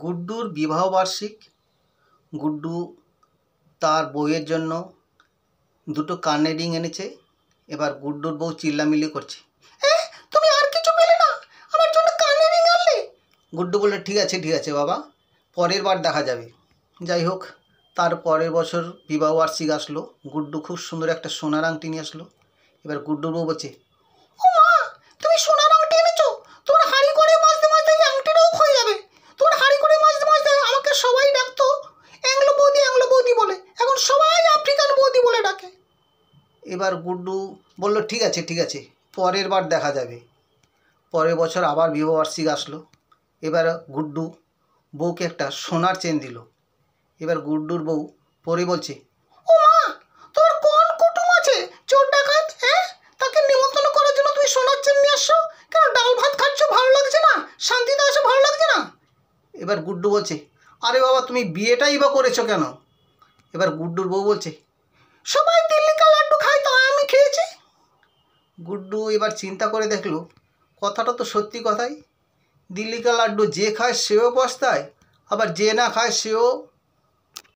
গুড্ডুর বিবাহ বার্ষিক গুড্ডু তার বউয়ের জন্য দুটো কার্নেডিং এনেছে এবার গুড্ডুর বউ চিল্লামিল্লি করছে তুমি আর কিছু না আমার জন্য আনলে গুড্ডু বলে ঠিক আছে ঠিক আছে বাবা পরের বার দেখা যাবে যাই হোক তার পরের বছর বিবাহ বার্ষিক আসলো গুড্ডু খুব সুন্দর একটা সোনার আংটি নিয়ে আসলো এবার গুড্ডুর বউ বলছে এবার গুড্ডু বলল ঠিক আছে ঠিক আছে পরের বার দেখা যাবে পরের বছর আবার বিবাহবার্ষিক আসলো এবার গুড্ডু বউকে একটা সোনার চেন দিল এবার গুড্ডুর বউ পরে বলছে ও মা তোর কোন কুটুম আছে চোর ডাকাত হ্যাঁ তাকে নিমন্ত্রণ করার জন্য তুমি সোনার চেন নিয়ে আসছো কেন ডাল ভাত খাচ্ছ ভালো লাগছে না শান্তিতে আসো ভালো লাগছে না এবার গুড্ডু বলছে আরে বাবা তুমি বিয়েটাই বা করেছো কেন এবার গুড্ডুর বউ বলছে গুড্ডু এবার চিন্তা করে দেখল কথাটা তো সত্যি কথাই দিল্লিকা লাড্ডু যে খায় সেও পস্তায় আবার যে না খায় সেও